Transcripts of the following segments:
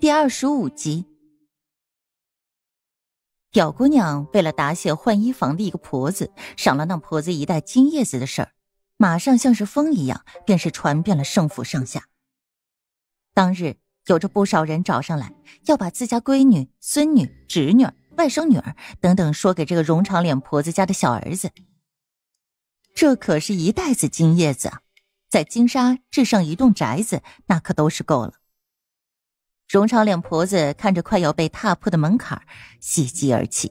第二十五集，表姑娘为了答谢换衣房的一个婆子，赏了那婆子一袋金叶子的事儿，马上像是风一样，便是传遍了盛府上下。当日有着不少人找上来，要把自家闺女、孙女、侄女儿、外甥女儿等等说给这个容长脸婆子家的小儿子。这可是一袋子金叶子，在金沙置上一栋宅子，那可都是够了。荣昌脸婆子看着快要被踏破的门槛，喜极而泣。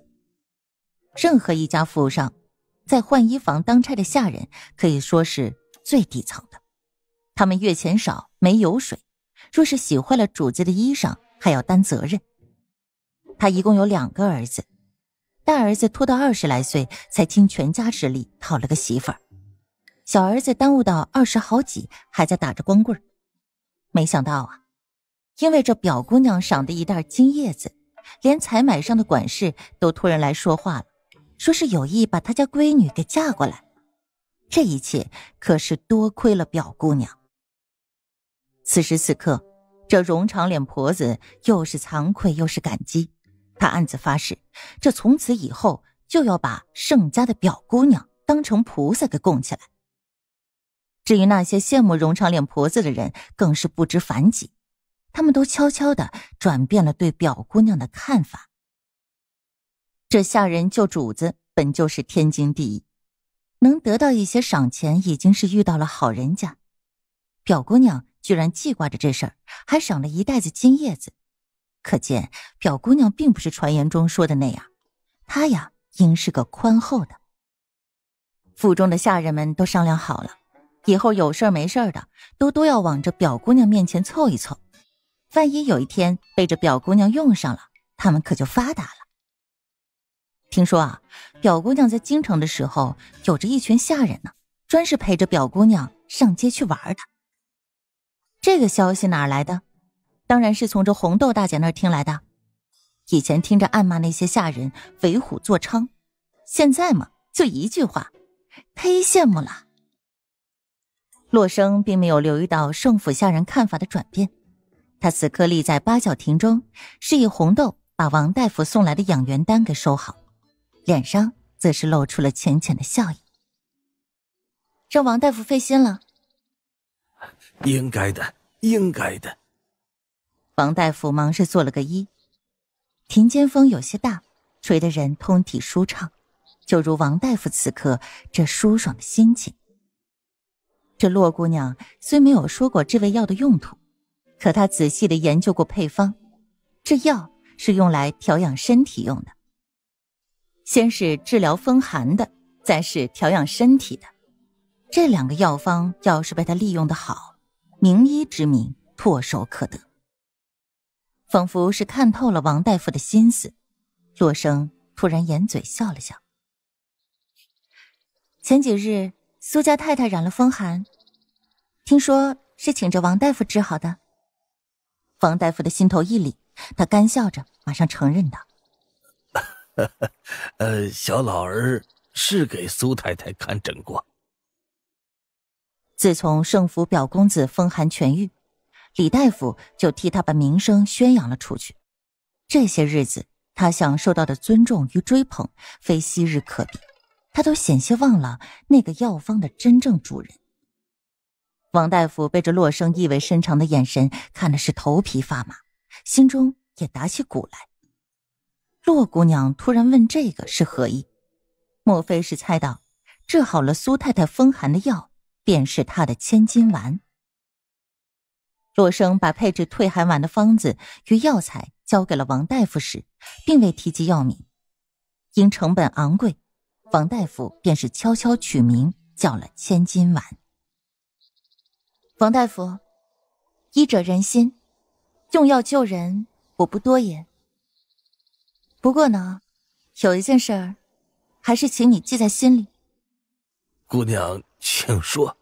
任何一家府上，在换衣房当差的下人，可以说是最底层的。他们月钱少，没油水，若是洗坏了主子的衣裳，还要担责任。他一共有两个儿子，大儿子拖到二十来岁，才倾全家之力讨了个媳妇儿；小儿子耽误到二十好几，还在打着光棍。没想到啊！因为这表姑娘赏的一袋金叶子，连采买上的管事都突然来说话了，说是有意把他家闺女给嫁过来。这一切可是多亏了表姑娘。此时此刻，这容长脸婆子又是惭愧又是感激，她暗自发誓，这从此以后就要把盛家的表姑娘当成菩萨给供起来。至于那些羡慕容长脸婆子的人，更是不知反几。他们都悄悄的转变了对表姑娘的看法。这下人救主子本就是天经地义，能得到一些赏钱已经是遇到了好人家。表姑娘居然记挂着这事儿，还赏了一袋子金叶子，可见表姑娘并不是传言中说的那样，她呀，应是个宽厚的。府中的下人们都商量好了，以后有事儿没事儿的，都都要往这表姑娘面前凑一凑。万一有一天被这表姑娘用上了，他们可就发达了。听说啊，表姑娘在京城的时候，有着一群下人呢，专是陪着表姑娘上街去玩的。这个消息哪来的？当然是从这红豆大姐那儿听来的。以前听着暗骂那些下人为虎作伥，现在嘛，就一句话，忒羡慕了。洛生并没有留意到盛府下人看法的转变。他此刻立在八角亭中，示意红豆把王大夫送来的养元丹给收好，脸上则是露出了浅浅的笑意。让王大夫费心了。应该的，应该的。王大夫忙是做了个揖。亭间风有些大，吹得人通体舒畅，就如王大夫此刻这舒爽的心情。这洛姑娘虽没有说过这味药的用途。可他仔细的研究过配方，这药是用来调养身体用的。先是治疗风寒的，再是调养身体的。这两个药方要是被他利用的好，名医之名唾手可得。仿佛是看透了王大夫的心思，洛生突然掩嘴笑了笑。前几日苏家太太染了风寒，听说是请着王大夫治好的。方大夫的心头一凛，他干笑着，马上承认道：“呃，小老儿是给苏太太看诊过。自从盛府表公子风寒痊愈，李大夫就替他把名声宣扬了出去。这些日子，他享受到的尊重与追捧，非昔日可比。他都险些忘了那个药方的真正主人。”王大夫被这洛生意味深长的眼神看的是头皮发麻，心中也打起鼓来。洛姑娘突然问这个是何意？莫非是猜到治好了苏太太风寒的药便是她的千金丸？洛生把配置退寒丸的方子与药材交给了王大夫时，并未提及药名，因成本昂贵，王大夫便是悄悄取名叫了千金丸。王大夫，医者仁心，用药救人，我不多言。不过呢，有一件事儿，还是请你记在心里。姑娘，请说。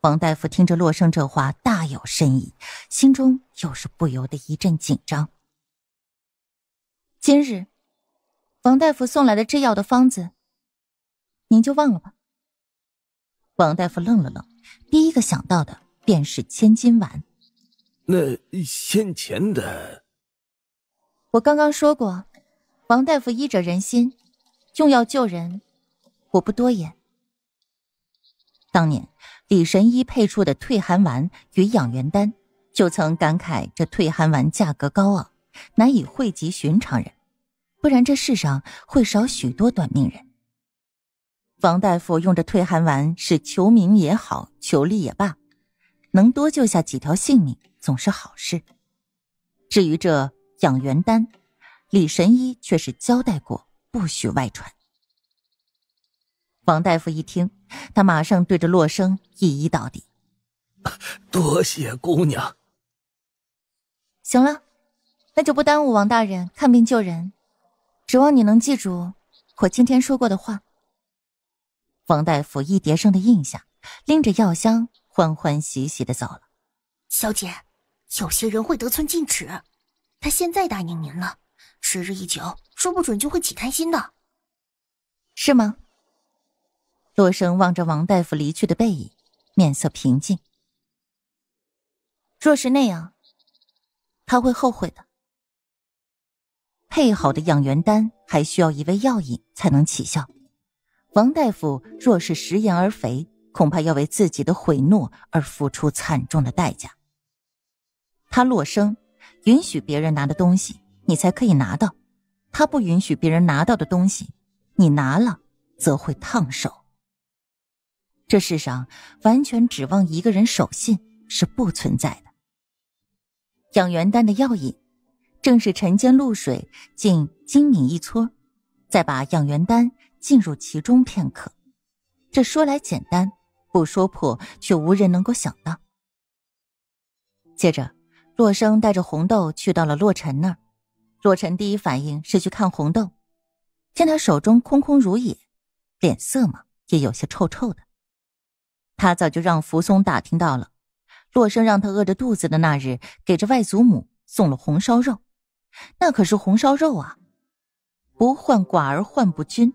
王大夫听着洛生这话，大有深意，心中又是不由得一阵紧张。今日，王大夫送来的制药的方子，您就忘了吧。王大夫愣了愣。第一个想到的便是千金丸，那先前的，我刚刚说过，王大夫医者仁心，用药救人，我不多言。当年李神医配出的退寒丸与养元丹，就曾感慨这退寒丸价格高昂，难以惠及寻常人，不然这世上会少许多短命人。王大夫用这退寒丸，是求名也好，求利也罢，能多救下几条性命，总是好事。至于这养元丹，李神医却是交代过，不许外传。王大夫一听，他马上对着洛生一一到底：“多谢姑娘。”行了，那就不耽误王大人看病救人，指望你能记住我今天说过的话。王大夫一叠声的应下，拎着药箱欢欢喜喜的走了。小姐，有些人会得寸进尺，他现在答应您了，时日一久，说不准就会起贪心的，是吗？洛生望着王大夫离去的背影，面色平静。若是那样，他会后悔的。配好的养元丹还需要一味药引才能起效。王大夫若是食言而肥，恐怕要为自己的毁诺而付出惨重的代价。他洛生允许别人拿的东西，你才可以拿到；他不允许别人拿到的东西，你拿了则会烫手。这世上完全指望一个人守信是不存在的。养元丹的药引，正是晨间露水浸金米一撮，再把养元丹。进入其中片刻，这说来简单，不说破却无人能够想到。接着，洛生带着红豆去到了洛尘那儿。洛尘第一反应是去看红豆，见他手中空空如也，脸色嘛也有些臭臭的。他早就让扶松打听到了，洛生让他饿着肚子的那日，给这外祖母送了红烧肉，那可是红烧肉啊！不患寡而患不均。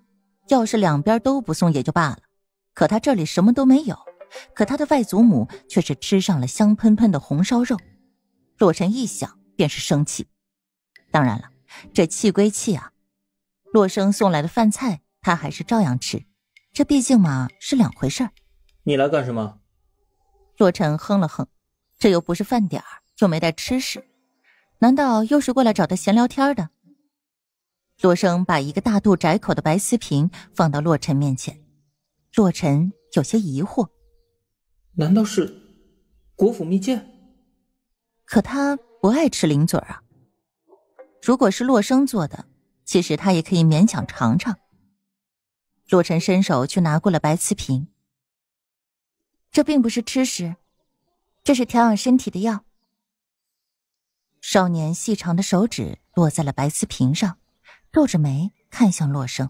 要是两边都不送也就罢了，可他这里什么都没有，可他的外祖母却是吃上了香喷喷的红烧肉。洛尘一想便是生气。当然了，这气归气啊，洛生送来的饭菜他还是照样吃。这毕竟嘛是两回事儿。你来干什么？洛尘哼了哼，这又不是饭点儿，又没带吃食，难道又是过来找他闲聊天的？洛生把一个大肚窄口的白瓷瓶放到洛尘面前，洛尘有些疑惑：“难道是国府蜜饯？可他不爱吃零嘴啊。”如果是洛生做的，其实他也可以勉强尝尝。洛尘伸手去拿过了白瓷瓶，这并不是吃食，这是调养身体的药。少年细长的手指落在了白瓷瓶上。皱着眉看向洛生，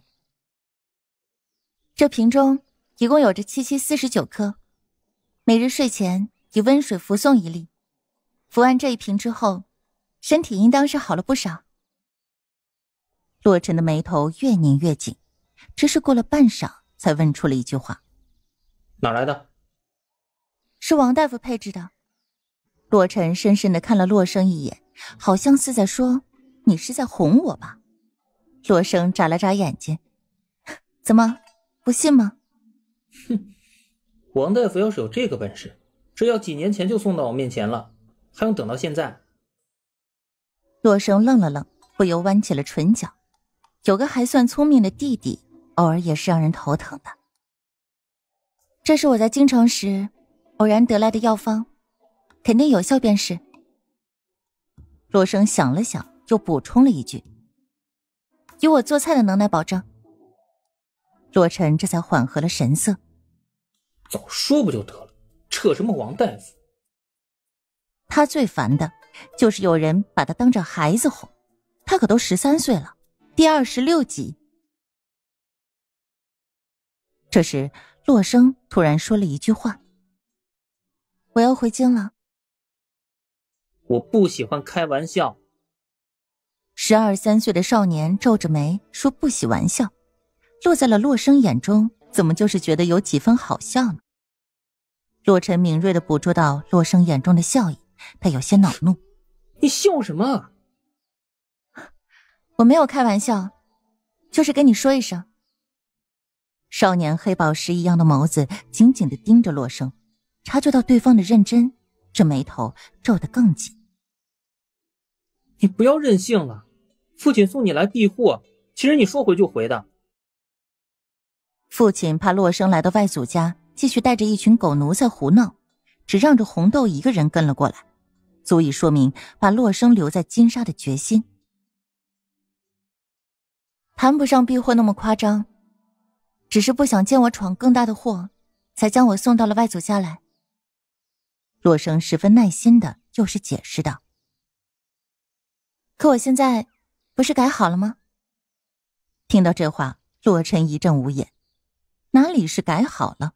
这瓶中一共有着七七四十九颗，每日睡前以温水服送一粒。服完这一瓶之后，身体应当是好了不少。洛尘的眉头越拧越紧，只是过了半晌，才问出了一句话：“哪来的？”是王大夫配置的。洛尘深深的看了洛生一眼，好像似在说：“你是在哄我吧？”洛生眨了眨眼睛，怎么不信吗？哼，王大夫要是有这个本事，这药几年前就送到我面前了，还用等到现在？洛生愣了愣，不由弯起了唇角。有个还算聪明的弟弟，偶尔也是让人头疼的。这是我在京城时偶然得来的药方，肯定有效，便是。洛生想了想，又补充了一句。有我做菜的能耐保证，洛尘这才缓和了神色。早说不就得了，扯什么王大夫？他最烦的就是有人把他当着孩子哄，他可都十三岁了。第二十六集，这时洛生突然说了一句话：“我要回京了。”我不喜欢开玩笑。十二三岁的少年皱着眉说：“不喜玩笑。”落在了洛生眼中，怎么就是觉得有几分好笑呢？洛尘敏锐的捕捉到洛生眼中的笑意，他有些恼怒：“你笑什么？我没有开玩笑，就是跟你说一声。”少年黑宝石一样的眸子紧紧的盯着洛生，察觉到对方的认真，这眉头皱得更紧：“你不要任性了。”父亲送你来避祸，其实你说回就回的。父亲怕洛生来到外祖家继续带着一群狗奴才胡闹，只让着红豆一个人跟了过来，足以说明把洛生留在金沙的决心。谈不上避祸那么夸张，只是不想见我闯更大的祸，才将我送到了外祖家来。洛生十分耐心的又是解释道：“可我现在。”不是改好了吗？听到这话，洛尘一阵无言。哪里是改好了？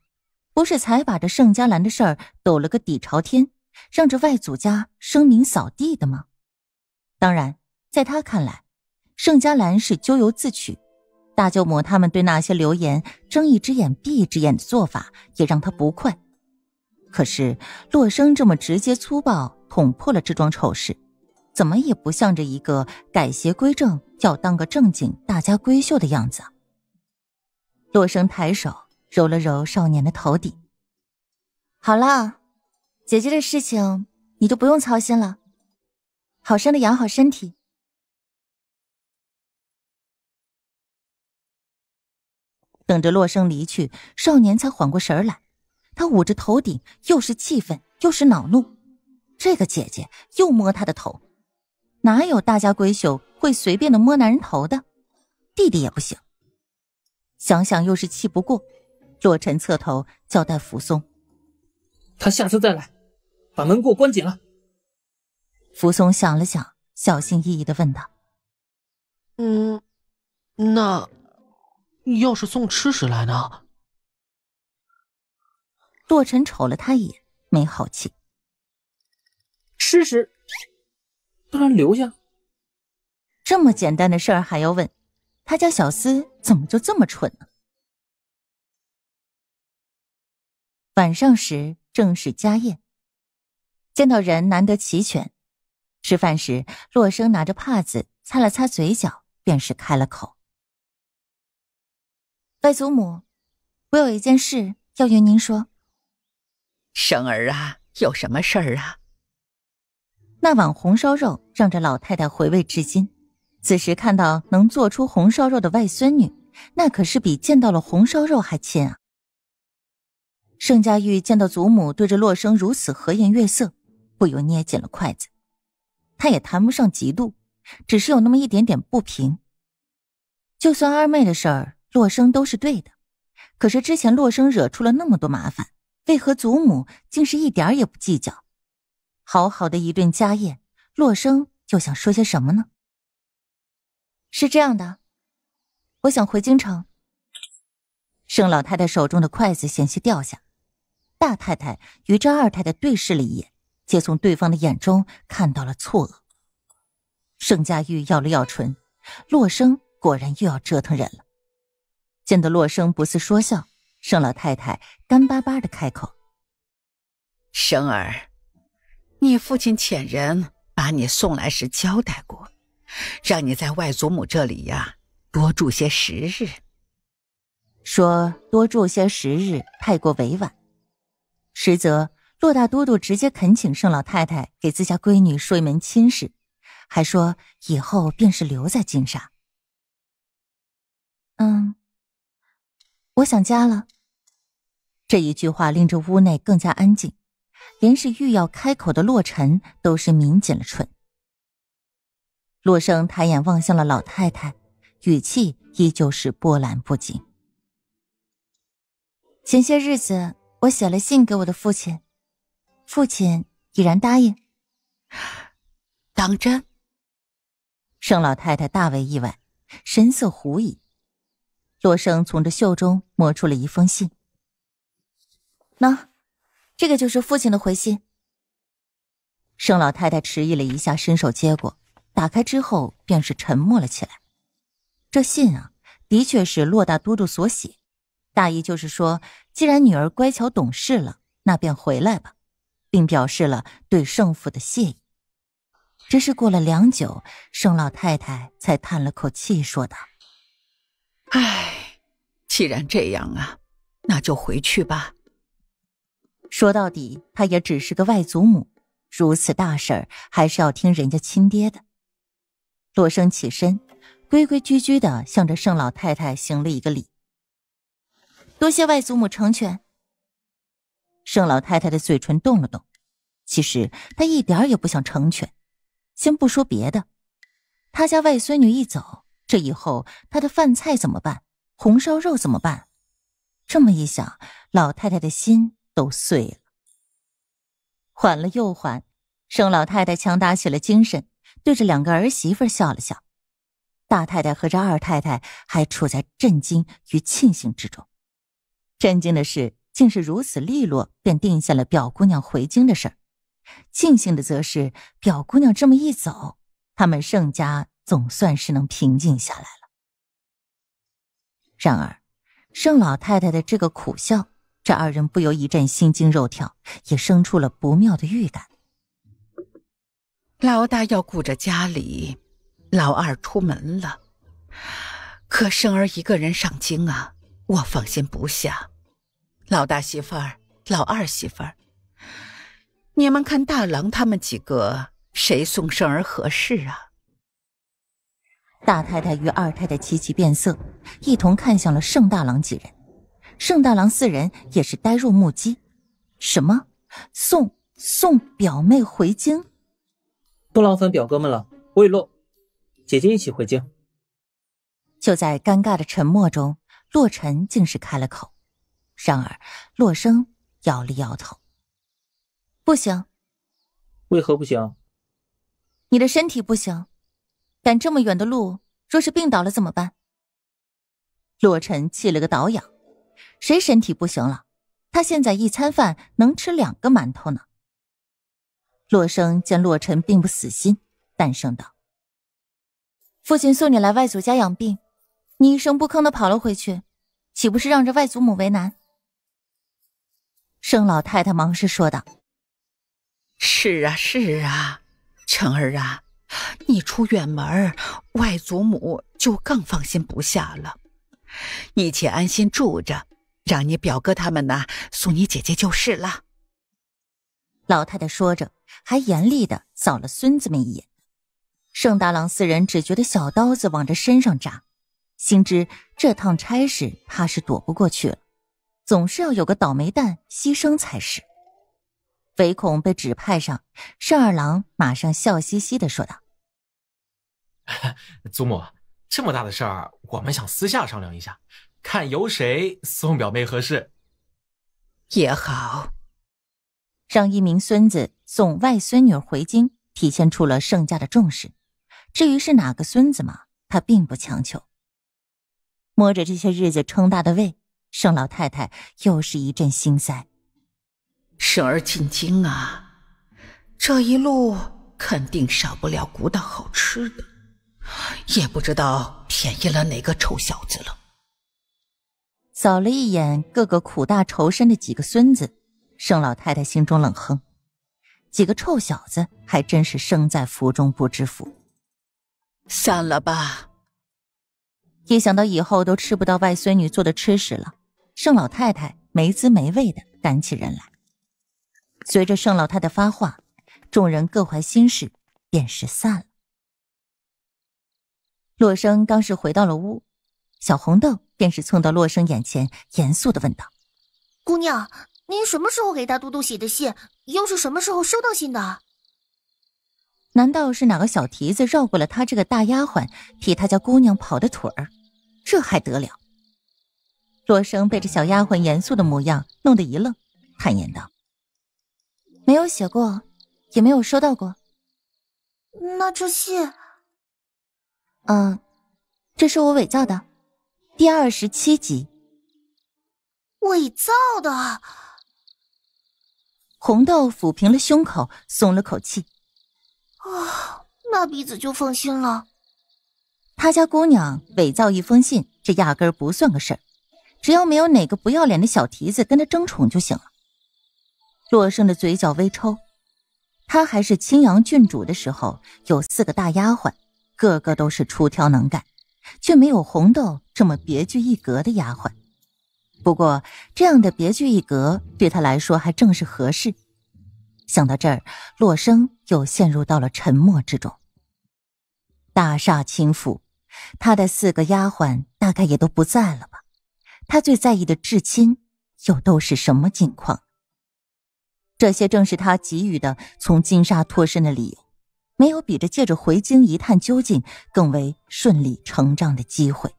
不是才把这盛家兰的事儿抖了个底朝天，让这外祖家声名扫地的吗？当然，在他看来，盛家兰是咎由自取。大舅母他们对那些流言睁一只眼闭一只眼的做法，也让他不快。可是洛生这么直接粗暴捅破了这桩丑事。怎么也不像着一个改邪归正、要当个正经大家闺秀的样子。洛生抬手揉了揉少年的头顶，好了，姐姐的事情你就不用操心了，好生的养好身体。等着洛生离去，少年才缓过神来，他捂着头顶，又是气愤又是恼怒，这个姐姐又摸他的头。哪有大家闺秀会随便的摸男人头的？弟弟也不行。想想又是气不过，洛尘侧头交代扶松：“他下次再来，把门给我关紧了。”扶松想了想，小心翼翼的问道：“嗯，那要是送吃食来呢？”洛尘瞅了他一眼，没好气：“吃食。”当然留下。这么简单的事儿还要问？他家小厮怎么就这么蠢呢？晚上时正是家宴，见到人难得齐全。吃饭时，洛生拿着帕子擦了擦嘴角，便是开了口：“外祖母，我有一件事要与您说。”“生儿啊，有什么事儿啊？”那碗红烧肉让这老太太回味至今。此时看到能做出红烧肉的外孙女，那可是比见到了红烧肉还亲啊！盛佳玉见到祖母对着洛生如此和颜悦色，不由捏紧了筷子。他也谈不上嫉妒，只是有那么一点点不平。就算二妹的事儿，洛生都是对的，可是之前洛生惹出了那么多麻烦，为何祖母竟是一点儿也不计较？好好的一顿家宴，洛生又想说些什么呢？是这样的，我想回京城。盛老太太手中的筷子险些掉下，大太太与这二太太对视了一眼，皆从对方的眼中看到了错愕。盛家玉咬了咬唇，洛生果然又要折腾人了。见到洛生不似说笑，盛老太太干巴巴的开口：“生儿。”你父亲遣人把你送来时交代过，让你在外祖母这里呀多住些时日。说多住些时日太过委婉，实则洛大都督直接恳请盛老太太给自家闺女说一门亲事，还说以后便是留在金沙。嗯，我想家了。这一句话令这屋内更加安静。连是欲要开口的洛尘都是抿紧了唇。洛生抬眼望向了老太太，语气依旧是波澜不惊。前些日子，我写了信给我的父亲，父亲已然答应。当真？盛老太太大为意外，神色狐疑。洛生从这袖中摸出了一封信，喏。这个就是父亲的回信。盛老太太迟疑了一下，伸手接过，打开之后便是沉默了起来。这信啊，的确是洛大都督所写，大意就是说，既然女儿乖巧懂事了，那便回来吧，并表示了对盛府的谢意。只是过了良久，盛老太太才叹了口气，说道：“唉，既然这样啊，那就回去吧。”说到底，她也只是个外祖母，如此大事儿还是要听人家亲爹的。洛生起身，规规矩矩的向着盛老太太行了一个礼，多谢外祖母成全。盛老太太的嘴唇动了动，其实她一点儿也不想成全。先不说别的，她家外孙女一走，这以后她的饭菜怎么办？红烧肉怎么办？这么一想，老太太的心。都碎了，缓了又缓，盛老太太强打起了精神，对着两个儿媳妇笑了笑。大太太和这二太太还处在震惊与庆幸之中，震惊的是，竟是如此利落便定下了表姑娘回京的事儿；庆幸的则是，表姑娘这么一走，他们盛家总算是能平静下来了。然而，盛老太太的这个苦笑。这二人不由一阵心惊肉跳，也生出了不妙的预感。老大要顾着家里，老二出门了，可生儿一个人上京啊，我放心不下。老大媳妇儿，老二媳妇儿，你们看大郎他们几个，谁送生儿合适啊？大太太与二太太齐齐变色，一同看向了盛大郎几人。盛大郎四人也是呆若木鸡。什么？送送表妹回京？不劳烦表哥们了，我洛姐姐一起回京。就在尴尬的沉默中，洛尘竟是开了口。然而，洛生摇了摇头：“不行。”“为何不行？”“你的身体不行，赶这么远的路，若是病倒了怎么办？”洛尘气了个倒仰。谁身体不行了？他现在一餐饭能吃两个馒头呢。洛生见洛尘并不死心，淡声道：“父亲送你来外祖家养病，你一声不吭的跑了回去，岂不是让着外祖母为难？”盛老太太忙是说道：“是啊，是啊，成儿啊，你出远门，外祖母就更放心不下了。你且安心住着。”让你表哥他们呢送你姐姐就是了。老太太说着，还严厉的扫了孙子们一眼。盛大郎四人只觉得小刀子往着身上扎，心知这趟差事怕是躲不过去了，总是要有个倒霉蛋牺牲才是，唯恐被指派上。盛二郎马上笑嘻嘻的说道：“祖母，这么大的事儿，我们想私下商量一下。”看由谁送表妹合适，也好，让一名孙子送外孙女回京，体现出了盛家的重视。至于是哪个孙子嘛，他并不强求。摸着这些日子撑大的胃，盛老太太又是一阵心塞。圣儿进京啊，这一路肯定少不了鼓捣好吃的，也不知道便宜了哪个臭小子了。扫了一眼各个苦大仇深的几个孙子，盛老太太心中冷哼：“几个臭小子，还真是生在福中不知福。”散了吧。一想到以后都吃不到外孙女做的吃食了，盛老太太没滋没味的赶起人来。随着盛老太太发话，众人各怀心事，便是散了。洛生刚是回到了屋，小红豆。便是冲到洛生眼前，严肃的问道：“姑娘，您什么时候给大都督写的信？又是什么时候收到信的？”难道是哪个小蹄子绕过了他这个大丫鬟，替他家姑娘跑的腿儿？这还得了？洛生被这小丫鬟严肃的模样弄得一愣，坦言道：“没有写过，也没有收到过。那这信……嗯，这是我伪造的。”第二十七集，伪造的红豆抚平了胸口，松了口气。啊，那鼻子就放心了。他家姑娘伪造一封信，这压根儿不算个事儿，只要没有哪个不要脸的小蹄子跟她争宠就行了。洛生的嘴角微抽，他还是青阳郡主的时候，有四个大丫鬟，个个都是出挑能干。却没有红豆这么别具一格的丫鬟。不过，这样的别具一格对他来说还正是合适。想到这儿，洛生又陷入到了沉默之中。大厦倾覆，他的四个丫鬟大概也都不在了吧？他最在意的至亲又都是什么境况？这些正是他给予的从金沙脱身的理由。没有比这借着回京一探究竟更为顺理成章的机会。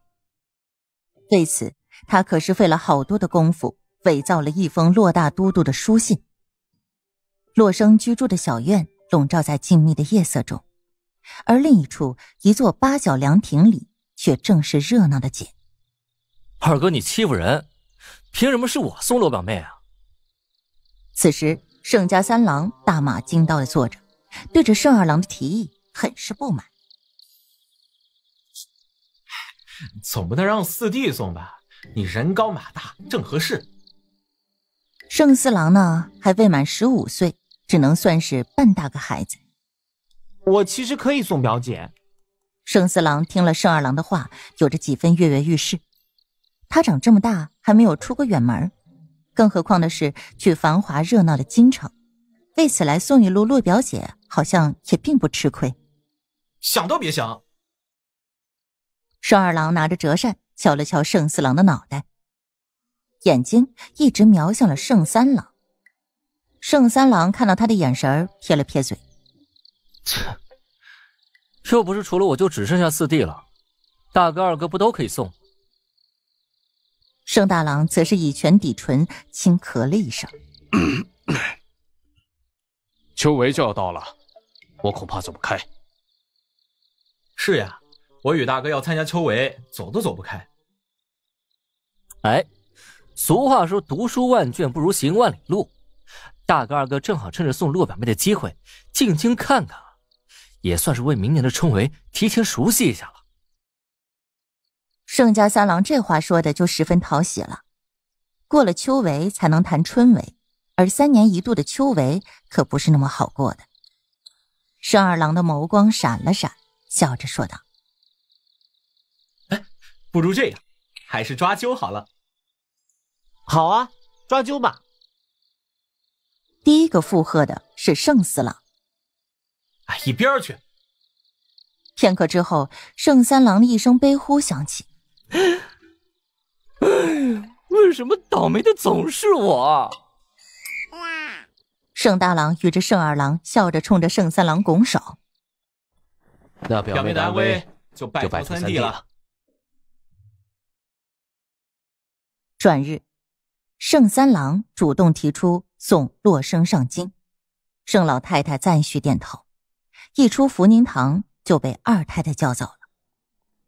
为此，他可是费了好多的功夫，伪造了一封洛大都督的书信。洛生居住的小院笼罩在静谧的夜色中，而另一处一座八角凉亭里却正是热闹的紧。二哥，你欺负人！凭什么是我送洛表妹啊？此时，盛家三郎大马金刀的坐着。对着盛二郎的提议很是不满，总不能让四弟送吧？你人高马大，正合适。盛四郎呢，还未满十五岁，只能算是半大个孩子。我其实可以送表姐。盛四郎听了盛二郎的话，有着几分跃跃欲试。他长这么大还没有出过远门，更何况的是去繁华热闹的京城。为此来送一路洛表姐，好像也并不吃亏。想都别想！盛二郎拿着折扇敲了敲盛四郎的脑袋，眼睛一直瞄向了盛三郎。盛三郎看到他的眼神撇了撇嘴：“切，又不是除了我，就只剩下四弟了，大哥、二哥不都可以送？”盛大郎则是以拳抵唇，轻咳了一声。秋围就要到了，我恐怕走不开。是呀，我与大哥要参加秋围，走都走不开。哎，俗话说读书万卷不如行万里路，大哥二哥正好趁着送陆表妹的机会，进京看看也算是为明年的春围提前熟悉一下了。盛家三郎这话说的就十分讨喜了，过了秋围才能谈春围。而三年一度的秋围可不是那么好过的。盛二郎的眸光闪了闪，笑着说道：“哎，不如这样，还是抓阄好了。”“好啊，抓阄吧。”第一个附和的是盛四郎。“哎，一边去！”片刻之后，盛三郎的一声悲呼响起：“哎，为什么倒霉的总是我？”盛大郎与这盛二郎笑着冲着盛三郎拱手，那表妹安危就拜托三弟了。转日，盛三郎主动提出送洛生上京，盛老太太赞许点头。一出福宁堂就被二太太叫走了。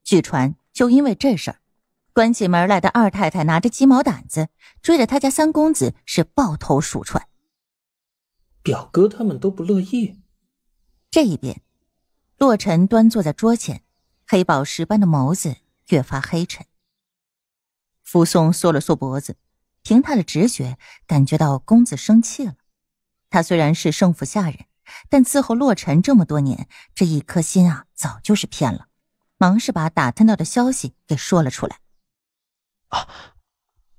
据传，就因为这事儿，关起门来的二太太拿着鸡毛掸子追着他家三公子，是抱头鼠窜。表哥他们都不乐意。这一边，洛尘端坐在桌前，黑宝石般的眸子越发黑沉。傅松缩了缩脖子，凭他的直觉感觉到公子生气了。他虽然是圣府下人，但伺候洛尘这么多年，这一颗心啊，早就是偏了。忙是把打探到的消息给说了出来。啊，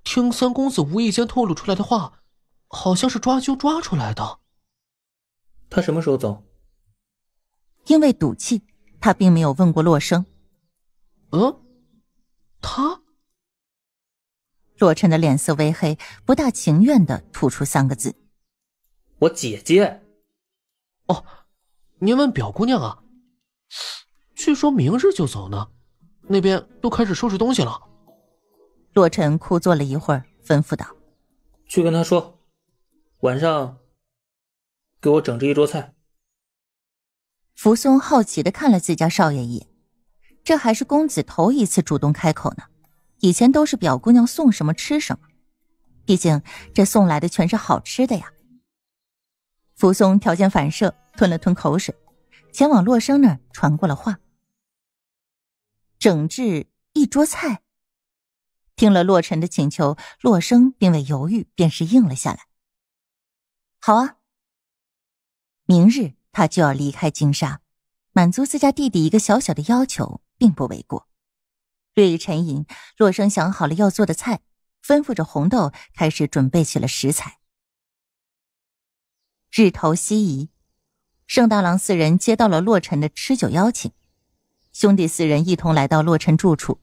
听三公子无意间透露出来的话，好像是抓阄抓出来的。他什么时候走？因为赌气，他并没有问过洛生。嗯，他。洛尘的脸色微黑，不大情愿的吐出三个字：“我姐姐。”哦，您问表姑娘啊？据说明日就走呢，那边都开始收拾东西了。洛尘枯坐了一会儿，吩咐道：“去跟他说，晚上。”给我整治一桌菜。扶松好奇的看了自家少爷一眼，这还是公子头一次主动开口呢，以前都是表姑娘送什么吃什么，毕竟这送来的全是好吃的呀。扶松条件反射吞了吞口水，前往洛生那儿传过了话。整治一桌菜。听了洛尘的请求，洛生并未犹豫，便是应了下来。好啊。明日他就要离开金沙，满足自家弟弟一个小小的要求，并不为过。略一沉吟，洛生想好了要做的菜，吩咐着红豆开始准备起了食材。日头西移，盛大郎四人接到了洛尘的吃酒邀请，兄弟四人一同来到洛尘住处。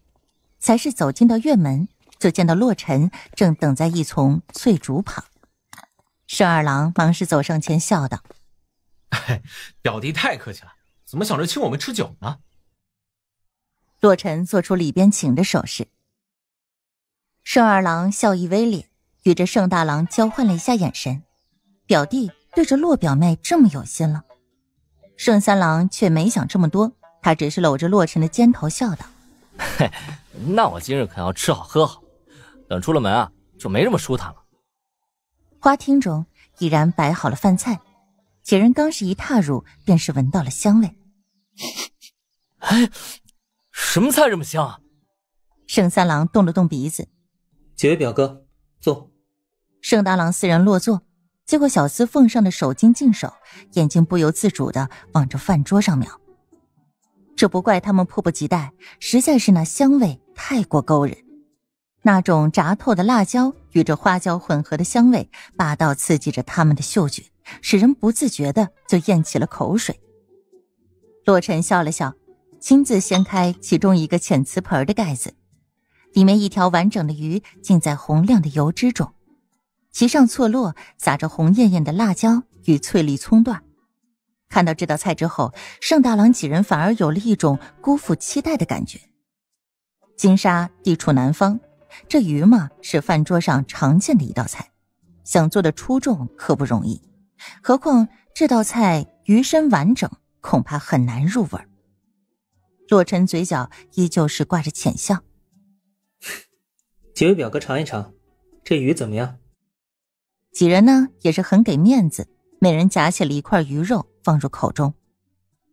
才是走进到院门，就见到洛尘正等在一丛翠竹旁。盛二郎忙是走上前，笑道。表弟太客气了，怎么想着请我们吃酒呢？洛尘做出里边请的手势，盛二郎笑意微敛，与这盛大郎交换了一下眼神。表弟对着洛表妹这么有心了，盛三郎却没想这么多，他只是搂着洛尘的肩头笑道：“那我今日可要吃好喝好，等出了门啊，就没这么舒坦了。”花厅中已然摆好了饭菜。几人刚是一踏入，便是闻到了香味。哎，什么菜这么香？啊？盛三郎动了动鼻子。几位表哥，坐。盛大郎四人落座，接过小厮奉上的手巾净手，眼睛不由自主的往着饭桌上瞄。这不怪他们迫不及待，实在是那香味太过勾人。那种炸透的辣椒与这花椒混合的香味霸道刺激着他们的嗅觉，使人不自觉的就咽起了口水。洛尘笑了笑，亲自掀开其中一个浅瓷盆的盖子，里面一条完整的鱼浸在红亮的油脂中，其上错落撒着红艳艳的辣椒与翠绿葱段。看到这道菜之后，盛大郎几人反而有了一种辜负期待的感觉。金沙地处南方。这鱼嘛，是饭桌上常见的一道菜，想做的出众可不容易。何况这道菜鱼身完整，恐怕很难入味儿。洛尘嘴角依旧是挂着浅笑，几位表哥尝一尝，这鱼怎么样？几人呢也是很给面子，每人夹起了一块鱼肉放入口中，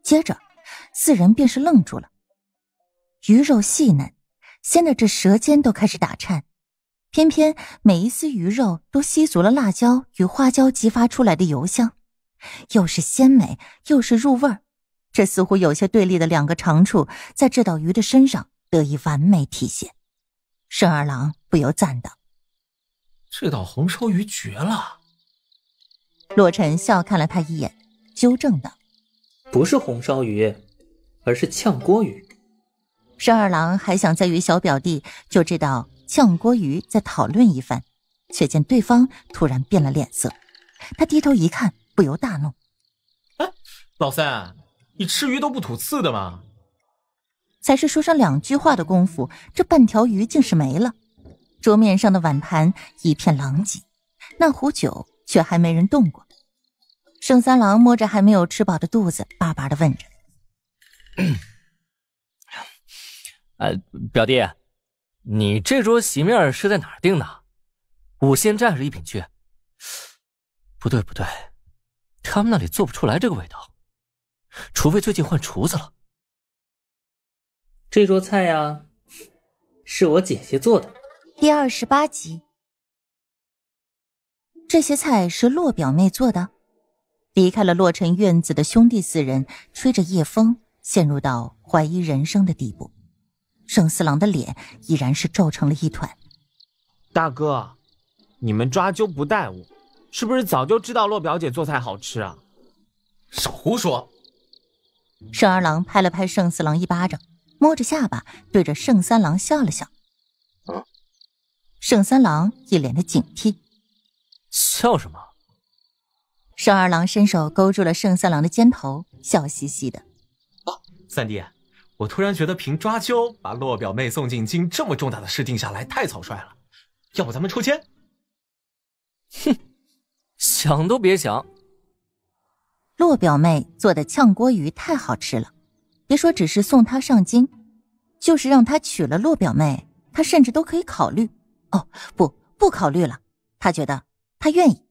接着四人便是愣住了，鱼肉细嫩。鲜的，这舌尖都开始打颤。偏偏每一丝鱼肉都吸足了辣椒与花椒激发出来的油香，又是鲜美，又是入味儿。这似乎有些对立的两个长处，在这道鱼的身上得以完美体现。盛二郎不由赞道：“这道红烧鱼绝了。”洛尘笑看了他一眼，纠正道：“不是红烧鱼，而是炝锅鱼。”盛二郎还想再与小表弟就这道酱锅鱼再讨论一番，却见对方突然变了脸色。他低头一看，不由大怒：“哎，老三，你吃鱼都不吐刺的吗？”才是说上两句话的功夫，这半条鱼竟是没了。桌面上的碗盘一片狼藉，那壶酒却还没人动过。盛三郎摸着还没有吃饱的肚子，巴巴的问着。呃，表弟，你这桌席面是在哪儿订的？五仙寨还是一品居？不对不对，他们那里做不出来这个味道，除非最近换厨子了。这桌菜呀，是我姐姐做的。第二十八集，这些菜是洛表妹做的。离开了洛城院子的兄弟四人，吹着夜风，陷入到怀疑人生的地步。盛四郎的脸依然是皱成了一团。大哥，你们抓阄不带我，是不是早就知道洛表姐做菜好吃啊？少胡说！盛二郎拍了拍盛四郎一巴掌，摸着下巴对着盛三郎笑了笑。嗯。盛三郎一脸的警惕。笑什么？盛二郎伸手勾住了盛三郎的肩头，笑嘻嘻的。啊，三弟。我突然觉得，凭抓阄把洛表妹送进京这么重大的事定下来太草率了。要不咱们抽签？哼，想都别想。洛表妹做的炝锅鱼太好吃了，别说只是送她上京，就是让她娶了洛表妹，她甚至都可以考虑。哦，不，不考虑了，她觉得他愿意。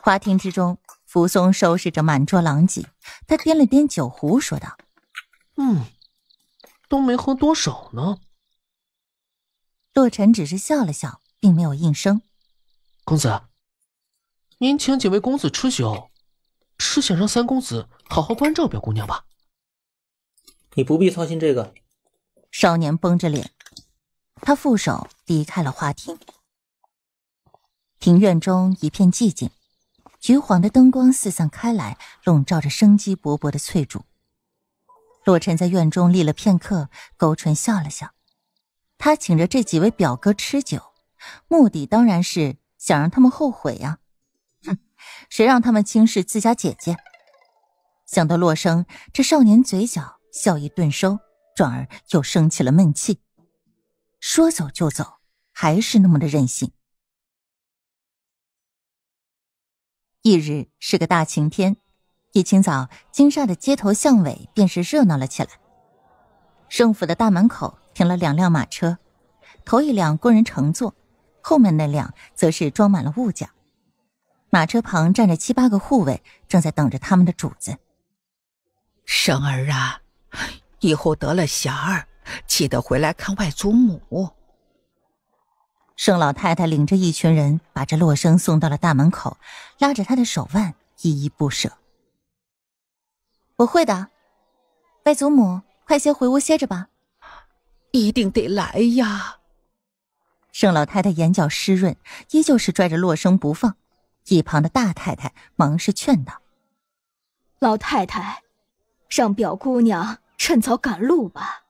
花厅之中，福松收拾着满桌狼藉，他掂了掂酒壶，说道。嗯，都没喝多少呢。洛尘只是笑了笑，并没有应声。公子，您请几位公子吃酒，是想让三公子好好关照表姑娘吧？你不必操心这个。少年绷着脸，他负手离开了花厅。庭院中一片寂静，橘黄的灯光四散开来，笼罩着生机勃勃的翠竹。洛尘在院中立了片刻，勾唇笑了笑。他请着这几位表哥吃酒，目的当然是想让他们后悔呀！哼，谁让他们轻视自家姐姐？想到洛生这少年，嘴角笑意顿收，转而又生起了闷气。说走就走，还是那么的任性。一日是个大晴天。一清早，金沙的街头巷尾便是热闹了起来。盛府的大门口停了两辆马车，头一辆供人乘坐，后面那辆则是装满了物件。马车旁站着七八个护卫，正在等着他们的主子。生儿啊，以后得了侠儿，记得回来看外祖母。盛老太太领着一群人把这洛生送到了大门口，拉着他的手腕，依依不舍。我会的，外祖母，快些回屋歇着吧。一定得来呀！盛老太太眼角湿润，依旧是拽着洛生不放。一旁的大太太忙是劝道：“老太太，让表姑娘趁早赶路吧。”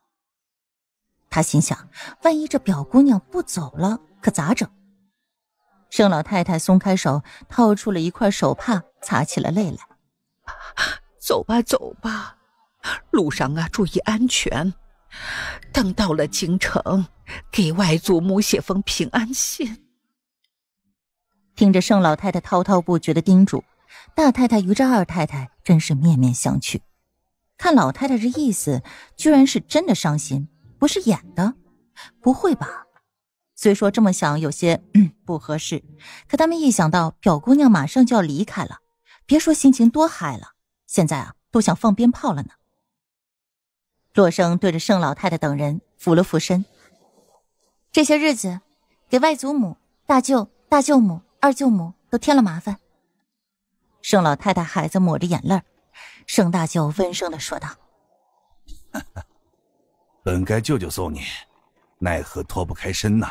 她心想，万一这表姑娘不走了，可咋整？盛老太太松开手，掏出了一块手帕，擦起了泪来。走吧，走吧，路上啊注意安全。等到了京城，给外祖母写封平安信。听着盛老太太滔滔不绝的叮嘱，大太太与这二太太真是面面相觑。看老太太这意思，居然是真的伤心，不是演的？不会吧？虽说这么想有些嗯、不合适，可他们一想到表姑娘马上就要离开了，别说心情多嗨了。现在啊，都想放鞭炮了呢。洛生对着盛老太太等人俯了俯身，这些日子给外祖母、大舅、大舅母、二舅母都添了麻烦。盛老太太孩子抹着眼泪盛大舅温声的说道：“本该舅舅送你，奈何脱不开身呢。”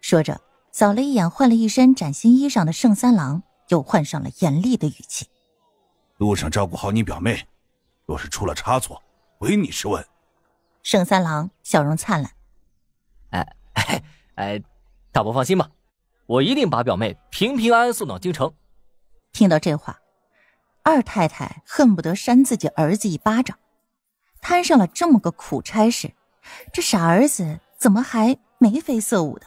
说着，扫了一眼换了一身崭新衣裳的盛三郎，又换上了严厉的语气。路上照顾好你表妹，若是出了差错，唯你是问。盛三郎笑容灿烂：“哎哎 哎，大伯放心吧，我一定把表妹平平安安送到京城。”听到这话，二太太恨不得扇自己儿子一巴掌。摊上了这么个苦差事，这傻儿子怎么还眉飞色舞的？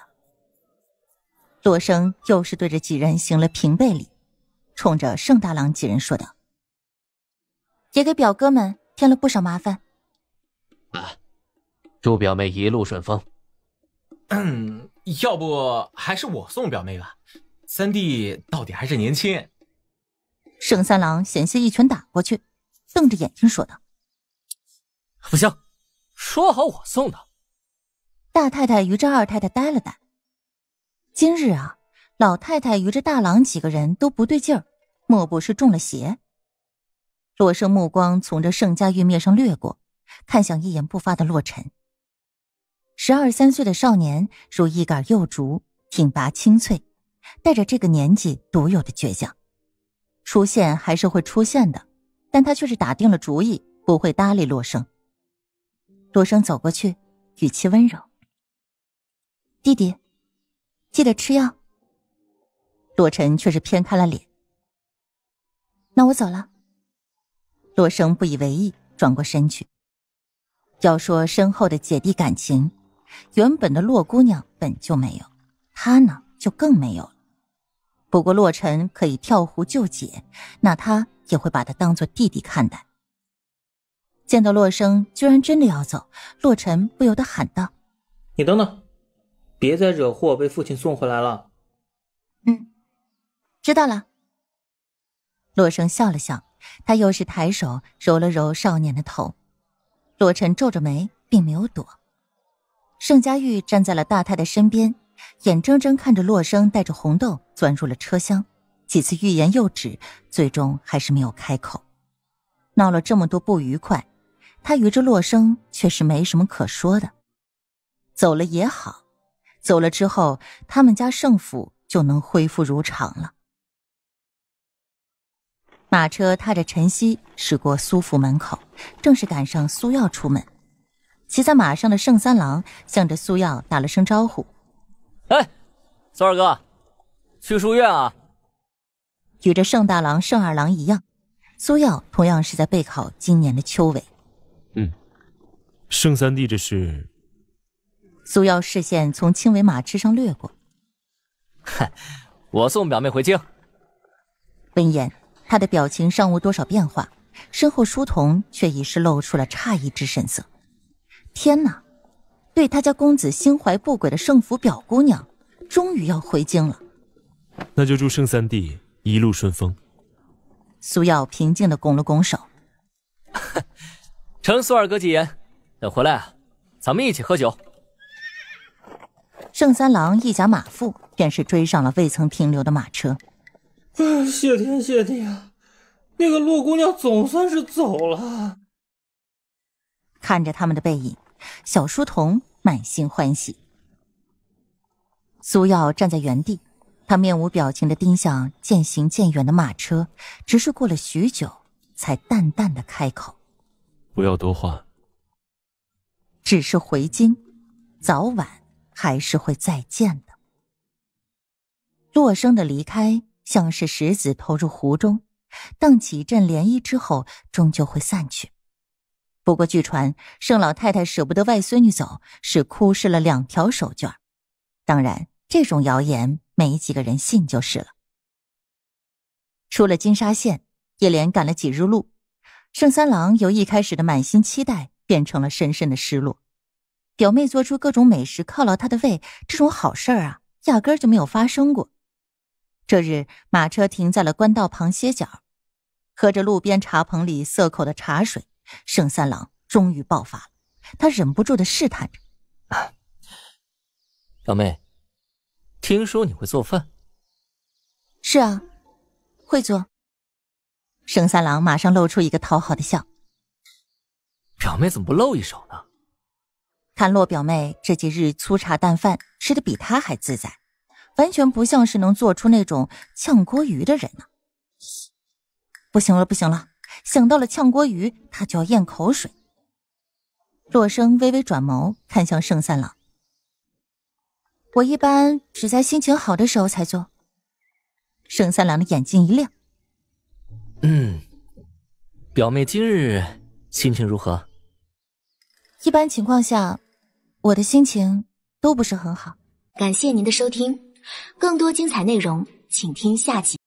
洛生又是对着几人行了平辈礼，冲着盛大郎几人说道。也给表哥们添了不少麻烦。啊，祝表妹一路顺风。嗯，要不还是我送表妹吧。三弟到底还是年轻。盛三郎险些一拳打过去，瞪着眼睛说道：“不行，说好我送的。”大太太与这二太太呆了呆。今日啊，老太太与这大郎几个人都不对劲儿，莫不是中了邪？洛生目光从这盛家玉面上掠过，看向一言不发的洛尘。十二三岁的少年如一杆幼竹，挺拔清脆，带着这个年纪独有的倔强。出现还是会出现的，但他却是打定了主意，不会搭理洛生。洛生走过去，语气温柔：“弟弟，记得吃药。”洛尘却是偏开了脸。那我走了。洛生不以为意，转过身去。要说深厚的姐弟感情，原本的洛姑娘本就没有，他呢就更没有了。不过洛尘可以跳湖救姐，那他也会把她当做弟弟看待。见到洛生居然真的要走，洛尘不由得喊道：“你等等，别再惹祸被父亲送回来了。”“嗯，知道了。”洛生笑了笑。他又是抬手揉了揉少年的头，洛尘皱着眉，并没有躲。盛佳玉站在了大太太身边，眼睁睁看着洛生带着红豆钻入了车厢，几次欲言又止，最终还是没有开口。闹了这么多不愉快，他与这洛生却是没什么可说的。走了也好，走了之后，他们家盛府就能恢复如常了。马车踏着晨曦驶过苏府门口，正是赶上苏耀出门。骑在马上的圣三郎向着苏耀打了声招呼：“哎，苏二哥，去书院啊。”与这盛大郎、盛二郎一样，苏耀同样是在备考今年的秋闱。嗯，圣三弟，这是？苏耀视线从青尾马车上掠过。嗨，我送表妹回京。闻言。他的表情尚无多少变化，身后书童却已是露出了诧异之神色。天哪！对他家公子心怀不轨的盛府表姑娘，终于要回京了。那就祝圣三弟一路顺风。苏耀平静的拱了拱手，承苏二哥吉言。等回来，咱们一起喝酒。圣三郎一夹马腹，便是追上了未曾停留的马车。谢天谢地啊！那个洛姑娘总算是走了。看着他们的背影，小书童满心欢喜。苏耀站在原地，他面无表情的盯向渐行渐远的马车，只是过了许久，才淡淡的开口：“不要多话。”只是回京，早晚还是会再见的。洛生的离开。像是石子投入湖中，荡起一阵涟漪之后，终究会散去。不过，据传盛老太太舍不得外孙女走，是哭湿了两条手绢当然，这种谣言没几个人信就是了。出了金沙县，一连赶了几日路，盛三郎由一开始的满心期待变成了深深的失落。表妹做出各种美食犒劳他的胃，这种好事儿啊，压根儿就没有发生过。这日，马车停在了官道旁歇脚，喝着路边茶棚里涩口的茶水，盛三郎终于爆发了，他忍不住的试探着：“表妹，听说你会做饭？”“是啊，会做。”盛三郎马上露出一个讨好的笑：“表妹怎么不露一手呢？看洛表妹这几日粗茶淡饭吃的比他还自在。”完全不像是能做出那种呛锅鱼的人呢！不行了，不行了！想到了呛锅鱼，他就要咽口水。洛生微微转眸，看向盛三郎：“我一般只在心情好的时候才做。”盛三郎的眼睛一亮：“嗯，表妹今日心情如何？”一般情况下，我的心情都不是很好。感谢您的收听。更多精彩内容，请听下集。